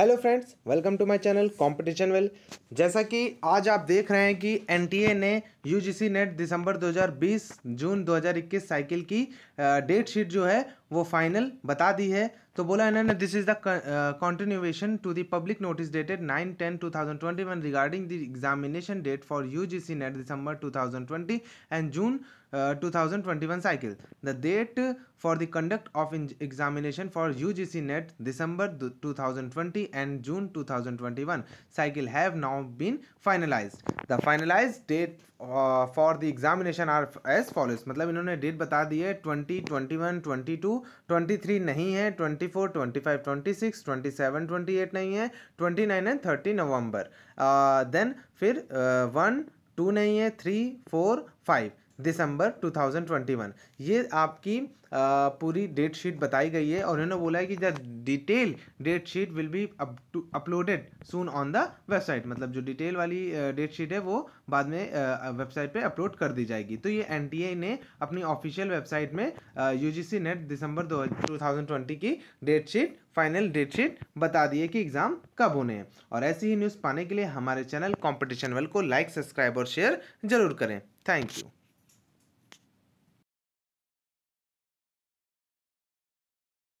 hello friends welcome to my channel competition well जैसा कि आज आप देख रहे हैं कि एनटीए ने यूजीसी नेट दिसंबर 2020 जून 2021 साइकिल की डेट शीट जो है वो फाइनल बता दी है तो बोला इन्होंने this is the continuation to the public notice dated nine ten two thousand twenty one regarding the examination date for U G C NET December two thousand twenty and June two thousand twenty one cycle the date for the conduct of examination for U G C NET December two thousand twenty and June two thousand twenty one cycle have now been finalize the finalize date for the examination are as follows मतलब इन्होंने डेट बता दी है twenty twenty one twenty two twenty three नहीं है twenty four twenty five twenty six twenty seven twenty eight नहीं है twenty nine and thirty November then uh, फिर वन uh, टू नहीं है थ्री फोर फाइव दिसंबर 2021 ये आपकी आ, पूरी डेट शीट बताई गई है और उन्होंने बोला है कि the detail date sheet will be uploaded soon on the website मतलब जो डिटेल वाली डेट शीट है वो बाद में वेबसाइट पे अपलोड कर दी जाएगी तो ये एन ने अपनी ऑफिशियल वेबसाइट में यू नेट दिसंबर दो की date sheet final date sheet बता दिए कि एग्ज़ाम कब होने हैं और ऐसी ही न्यूज़ पाने के लिए हमारे चैनल कॉम्पिटिशन वेल को लाइक सब्सक्राइब और शेयर जरूर करें थैंक यू